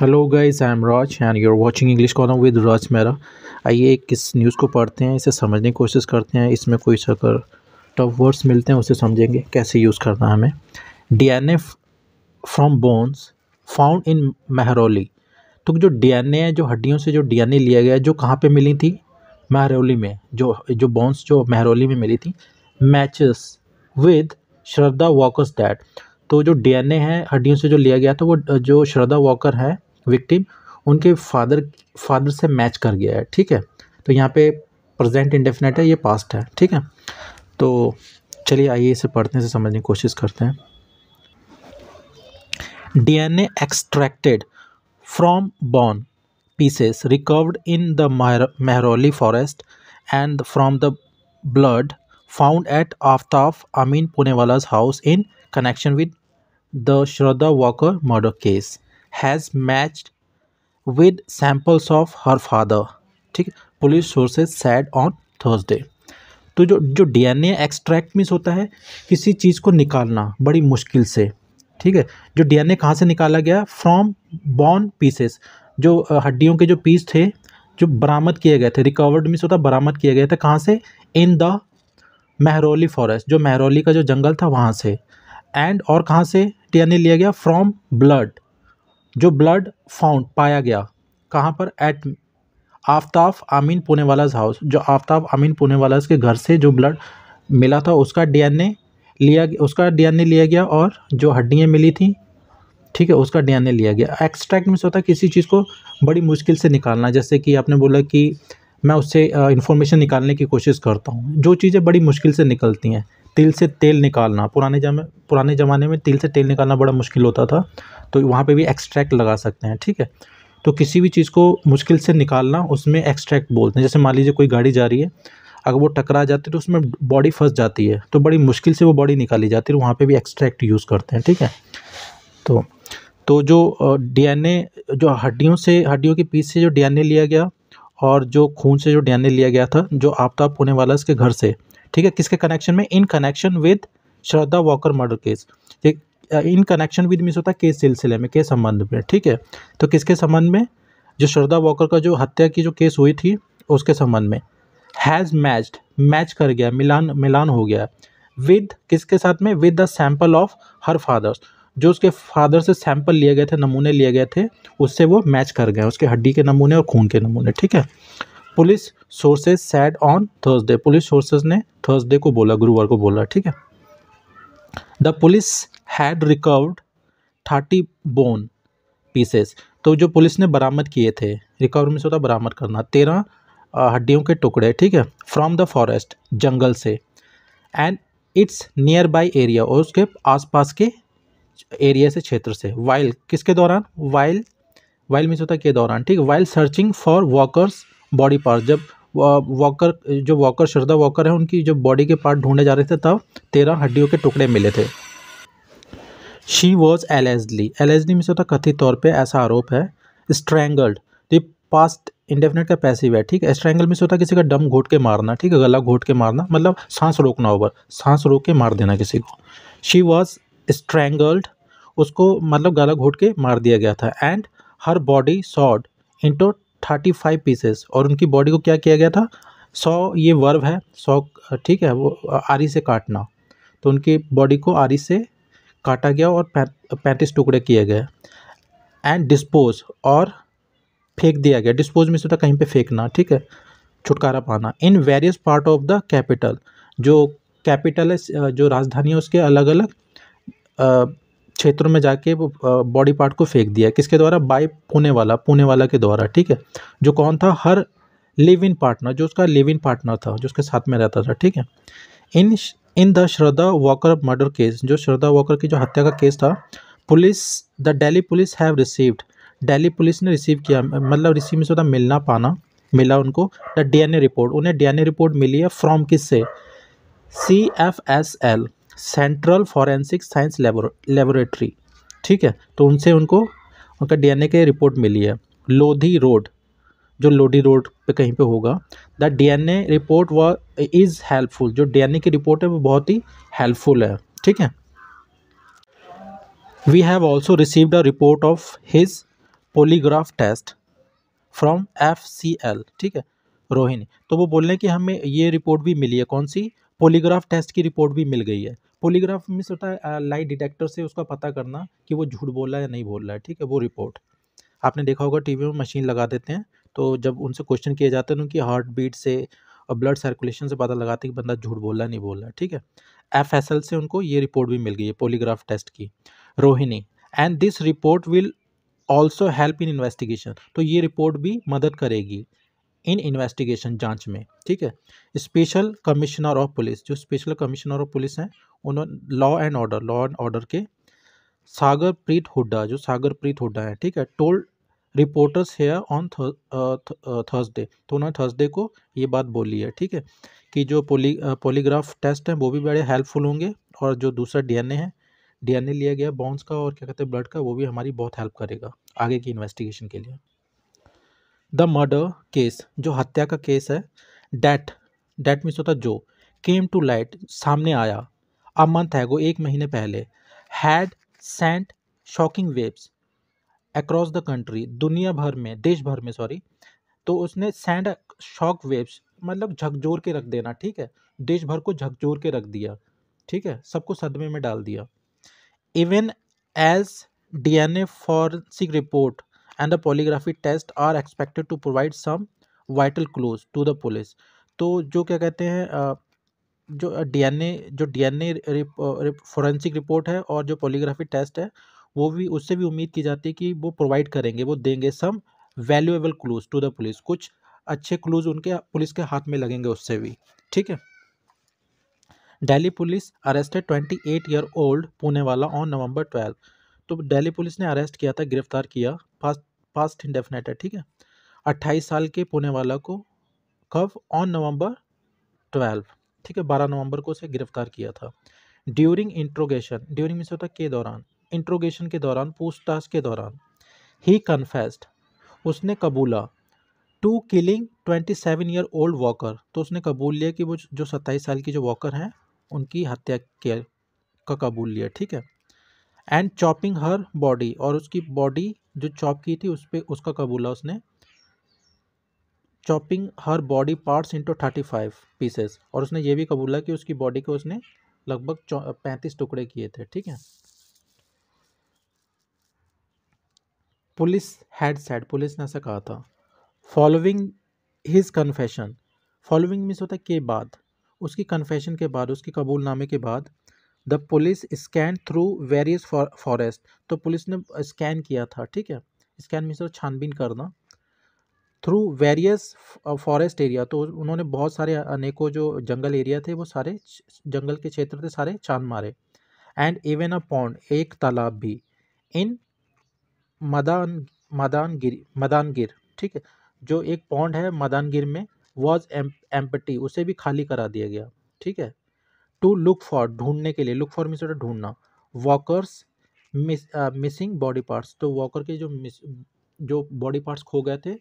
hello guys I am Raj and you are watching English column with Raj मेरा आइए एक किस न्यूज़ को पढ़ते हैं इसे समझने की कोशिश करते हैं इसमें कोई सकर टफ वर्ड्स मिलते हैं उसे समझेंगे कैसे यूज़ करना है हमें DNA from bones found in Mehrauli तो जो डीएनए है जो हड्डियों से जो डीएनए लिया गया है जो कहाँ पर मिली थी महरौली में जो जो बोन्स जो महरौली में मिली थी matches with Shraddha Walker's that तो जो डीएनए है हड्डियों से जो लिया गया था तो वो जो श्रद्धा वॉकर है विक्टिम उनके फादर फादर से मैच कर गया है ठीक है तो यहाँ पे प्रेजेंट इंडेफिनेट है ये पास्ट है ठीक है तो चलिए आइए इसे पढ़ने से समझने की कोशिश करते हैं DNA extracted from bone pieces recovered in the Mehrauli forest and from the blood found at Aftab Amin Poonawala's house in connection with the Shraddha Walker murder case has matched with samples of her father ठीक police sources said on Thursday तो जो जो DNA extract मीस होता है किसी चीज़ को निकालना बड़ी मुश्किल से ठीक है जो डीएनए कहाँ से निकाला गया फ्रॉम बॉन पीसेस जो हड्डियों के जो पीस थे जो बरामद किए गए थे रिकवर्ड मीस होता बरामद किए गए थे कहाँ से इन द महरौली फॉरेस्ट जो महरौली का जो जंगल था वहाँ से एंड और कहाँ से डीएनए लिया गया फ्रॉम ब्लड जो ब्लड फाउंड पाया गया कहाँ पर एट आफ्ताब आमीन पुणे वालाज हाउस जो आफ्ताब आमीन पुणे वालाज के घर से जो ब्लड मिला था उसका डीएनए लिया उसका डीएनए लिया गया और जो हड्डियाँ मिली थी ठीक है उसका डीएनए लिया गया एक्सट्रैक्ट में से होता है किसी चीज़ को बड़ी मुश्किल से निकालना जैसे कि आपने बोला कि मैं उससे इन्फॉर्मेशन निकालने की कोशिश करता हूँ जो चीज़ें बड़ी मुश्किल से निकलती हैं तिल से तेल निकालना पुराने जमे पुराने ज़माने में तिल से तेल निकालना बड़ा मुश्किल होता था तो वहाँ पे भी एक्सट्रैक्ट लगा सकते हैं ठीक है तो किसी भी चीज़ को मुश्किल से निकालना उसमें एक्सट्रैक्ट बोलते हैं जैसे मान लीजिए कोई गाड़ी जा रही है अगर वो टकरा जाती है तो उसमें बॉडी फंस जाती है तो बड़ी मुश्किल से वो बॉडी निकाली जाती है वहाँ पर भी एक्सट्रैक्ट यूज़ करते हैं ठीक है तो तो जो डीएनए जो हड्डियों से हड्डियों के पीस से जो डीएनए लिया गया और जो खून से जो डीएनए लिया गया था जो आफ्ताब होने वाला इसके घर से ठीक है किसके कनेक्शन में in connection with Shraddha Walker murder case ठीक इन कनेक्शन विद मिस होता है केस सिलसिले में केस संबंध में ठीक है तो किसके संबंध में जो श्रद्धा वॉकर का जो हत्या की जो केस हुई थी उसके संबंध में हैज़ मैच्ड मैच कर गया मिलान मिलान हो गया विद किसके साथ में with the sample of her father's जो उसके फादर से सैंपल लिए गए थे नमूने लिए गए थे उससे वो मैच कर गए उसके हड्डी के नमूने और खून के नमूने ठीक है police sources said on Thursday police sources ने थर्सडे को बोला गुरुवार को बोला ठीक है the police had recovered thirty bone pieces तो जो पुलिस ने बरामद किए थे रिकवर में से होता बरामद करना तेरह हड्डियों के टुकड़े ठीक है फ्रॉम द फॉरेस्ट जंगल से and it's nearby area और उसके आसपास के एरिया से क्षेत्र से वाइल किसके दौरान वाइल वाइल मिस होता के दौरान ठीक while searching for Walker's body part जब वॉकर जो वॉकर श्रद्धा वॉकर है उनकी जो बॉडी के पार्ट ढूंढे जा रहे थे तब तेरह हड्डियों के टुकड़े मिले थे शी वॉज एलेजली एलेजली में से होता कथित तौर पे ऐसा आरोप है स्ट्रैंगल्ड तो ये पास्ट इंडेफिनेट का पैसिव है ठीक है स्ट्रैंगल में से होता किसी का डम घोट के मारना ठीक है गला घोट के मारना मतलब सांस रोकना ओवर सांस रोक के मार देना किसी को शी वॉज स्ट्रैंगल्ड उसको मतलब गला घोट के मार दिया गया था and her body sawed into thirty five pieces और उनकी बॉडी को क्या किया गया था सौ ये वर्व है सौ ठीक है वो आरी से काटना तो उनकी बॉडी को आरी से काटा गया और पैंतीस टुकड़े किए गए एंड डिस्पोज और फेंक दिया गया डिस्पोज में से कहीं पे फेंकना ठीक है छुटकारा पाना in various part of the capital जो कैपिटल है जो राजधानी है उसके अलग अलग क्षेत्रों में जाके बॉडी पार्ट को फेंक दिया किसके द्वारा बाय पुणे वाला पुणे वाला के द्वारा ठीक है जो कौन था हर लिव इन पार्टनर जो उसका लिव इन पार्टनर था जो उसके साथ में रहता था ठीक है in in the Shraddha Walker murder case जो श्रद्धा वॉकर की जो हत्या का केस था police the Delhi police have received Delhi police ने रिसीव किया मतलब रिसीव में होता मिलना पाना मिला उनको द ए रिपोर्ट उन्हें ए रिपोर्ट मिली है फ्रॉम किस से C F S L central forensic science laboratory ठीक है तो उनसे उनको उनका डीएनए के रिपोर्ट मिली है लोधी रोड जो लोधी रोड पे कहीं पे होगा the DNA report which is helpful जो डीएनए की रिपोर्ट है वो बहुत ही हेल्पफुल है ठीक है we have also received a report of his polygraph test from F C L ठीक है रोहिणी तो वो बोल रहे हैं कि हमें ये रिपोर्ट भी मिली है कौन सी पोलीग्राफ टेस्ट की रिपोर्ट भी मिल गई है पोलीग्राफ मिस होता है लाइट डिटेक्टर से उसका पता करना कि वो झूठ बोल रहा है या नहीं बोल रहा है ठीक है वो रिपोर्ट आपने देखा होगा टीवी में मशीन लगा देते हैं तो जब उनसे क्वेश्चन किए जाते हैं उनकी हार्ट बीट से और ब्लड सर्कुलेशन से पता लगाते हैं कि बंदा झूठ बोल रहा है नहीं बोल रहा है ठीक है एफ एस एल से उनको ये रिपोर्ट भी मिल गई है पोलीग्राफ टेस्ट की Rohini and this report will also help in investigation तो ये रिपोर्ट भी मदद करेगी इन इन्वेस्टिगेशन जांच में ठीक है स्पेशल कमिश्नर ऑफ पुलिस जो स्पेशल कमिश्नर ऑफ पुलिस हैं उन्होंने law and order law and order के सागर प्रीत हुड्डा जो सागर प्रीत हुड्डा है ठीक है told reporters here on Thursday तो उन्होंने थर्सडे को ये बात बोली है ठीक है कि जो पोली पोलीग्राफ टेस्ट हैं वो भी बड़े हेल्पफुल होंगे और जो दूसरा डीएनए है डीएनए लिया गया बॉन्स का और क्या कहते हैं ब्लड का वो भी हमारी बहुत हेल्प करेगा आगे की इन्वेस्टिगेशन के लिए द मर्डर केस जो हत्या का केस है डैट डैट मीन्स होता जो केम टू लाइट सामने आया अ मंथ है वो एक महीने पहले had sent shocking waves across the country दुनिया भर में देश भर में सॉरी तो उसने सेंड शॉक वेव्स मतलब झकझोर के रख देना ठीक है देश भर को झकझोर के रख दिया ठीक है सबको सदमे में डाल दिया even as D N A forensic report and the polygraphy test are expected to provide some vital clues to the police तो जो क्या कहते हैं जो डीएनए जो डीएनए रिप, फोरेंसिक रिपोर्ट है और जो पोलीग्राफी टेस्ट है वो भी उससे भी उम्मीद की जाती है कि वो प्रोवाइड करेंगे वो देंगे some valuable clues to the police कुछ अच्छे क्लूज उनके पुलिस के हाथ में लगेंगे उससे भी ठीक है Delhi police arrested twenty eight year old Poonawala on November twelfth तो दिल्ली पुलिस ने अरेस्ट किया था गिरफ्तार किया फास्ट पास्ट इंडेफिनेट है ठीक है अट्ठाईस साल के पुणे वाला को कब ऑन नवंबर ट्वेल्व ठीक है बारह नवंबर को उसे गिरफ्तार किया था ड्यूरिंग इंट्रोगेशन ड्यूरिंग मिस होता के दौरान इंट्रोगेशन के दौरान पूछताछ के दौरान ही कन्फेस्ड उसने कबूला to killing twenty seven year old Walker तो उसने कबूल लिया कि वो जो सत्ताईस साल की जो वॉकर हैं उनकी हत्या के का कबूल लिया ठीक है एंड चॉपिंग हर बॉडी और उसकी बॉडी जो चॉप की थी उस पर उसका कबूला उसने chopping her body parts into thirty five pieces और उसने ये भी कबूला कि उसकी बॉडी को उसने लगभग पैंतीस टुकड़े किए थे ठीक है पुलिस हैड सेड पुलिस ने ऐसा कहा था following his confession following means होता है के बाद उसकी कन्फेशन के बाद उसके कबूलनामे के बाद the police scan through various forest तो पुलिस ने स्कैन किया था ठीक है स्कैन मीन तो छानबीन करना थ्रू वेरियस फॉरेस्ट एरिया तो उन्होंने बहुत सारे अनेकों जो जंगल एरिया थे वो सारे जंगल के क्षेत्र थे सारे छान मारे एंड इवन अ पॉन्ड एक तालाब भी इन मदान मदानगिर मदानगिर ठीक है जो एक पॉन्ड है मदानगिर में वॉज एम्पटी उसे भी खाली करा दिया गया ठीक है टू लुक फॉर ढूंढने के लिए लुक फॉर मिस ढूंढना वॉकर्स मिसिंग बॉडी पार्ट्स तो वॉकर के जो मिस जो बॉडी पार्ट्स खो गए थे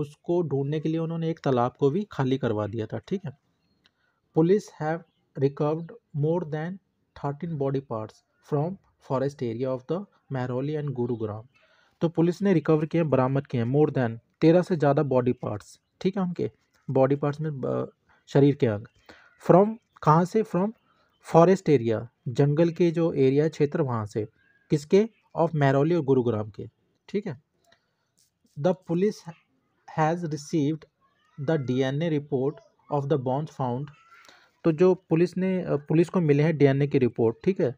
उसको ढूंढने के लिए उन्होंने एक तालाब को भी खाली करवा दिया था ठीक है police have recovered more than thirteen body parts from forest area of the Mehrauli and Gurugram तो पुलिस ने रिकवर किए बरामद किए मोर देन तेरह से ज़्यादा बॉडी पार्ट्स ठीक है उनके बॉडी पार्ट्स में शरीर के अंग फ्रॉम कहाँ से फ्रॉम फॉरेस्ट एरिया जंगल के जो एरिया क्षेत्र वहाँ से किसके ऑफ मैरोली और गुरुग्राम के ठीक है the police has received the DNA report of the bones found तो जो पुलिस ने पुलिस को मिले हैं डीएनए की रिपोर्ट ठीक है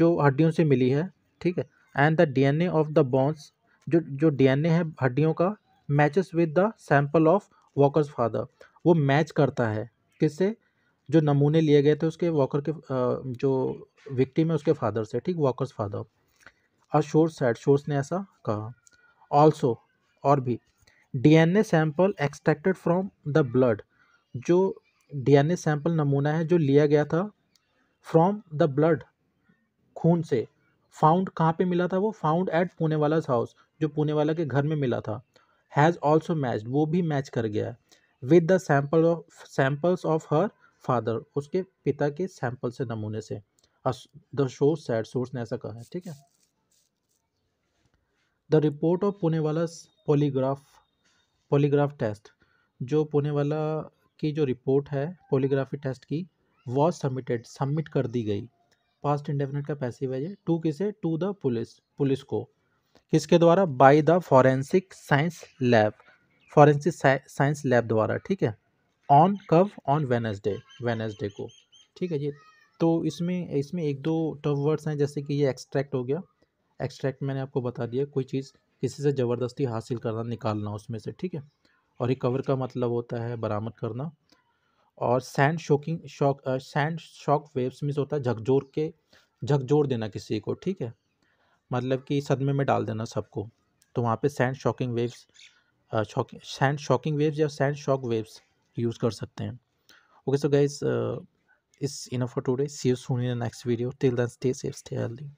जो हड्डियों से मिली है ठीक है and the DNA of the bones जो जो डीएनए है हड्डियों का matches with the sample of Walkar's father वो मैच करता है किससे जो नमूने लिए गए थे उसके वॉकर के जो विक्टिम है उसके फादर से ठीक वॉकर्स फादर और शोर्स सैड शोर्स ने ऐसा कहा ऑल्सो और भी DNA sample extracted from the blood जो डीएनए सैंपल नमूना है जो लिया गया था फ्रॉम द ब्लड खून से फाउंड कहाँ पे मिला था वो फाउंड एट पुणे वाला हाउस जो पुणे वाला के घर में मिला था हैज़ ऑल्सो मैच वो भी मैच कर गया है with the sample of samples of her father उसके पिता के सैंपल से नमूने से द सैड सोर्स ने ऐसा कहा है ठीक है द रिपोर्ट ऑफ पुणे वाला पोलीग्राफ पोलीग्राफ टेस्ट जो पुणे वाला की जो रिपोर्ट है पोलीग्राफी टेस्ट की वॉज सबमिटेड सबमिट कर दी गई पास्ट इंडेफिनेट का पैसिव है ये टू किसे टू द पुलिस पुलिस को किसके द्वारा by the forensic science lab forensic science lab द्वारा ठीक है ऑन कब ऑन वेनसडे वेनसडे को ठीक है जी तो इसमें इसमें एक दो टफ वर्ड्स हैं जैसे कि ये एक्सट्रैक्ट हो गया एक्सट्रैक्ट मैंने आपको बता दिया कोई चीज़ किसी से ज़बरदस्ती हासिल करना निकालना उसमें से ठीक है और रिकवर का मतलब होता है बरामद करना और send shocking shock send shock waves means होता है झकझोर के झकझोर देना किसी को ठीक है मतलब कि सदमे में डाल देना सबको तो वहाँ पे send shocking waves shocking send shocking waves या सैंड शॉक वेव्स यूज़ कर सकते हैं okay so guys is enough for today see you soon in next video till then stay safe stay healthy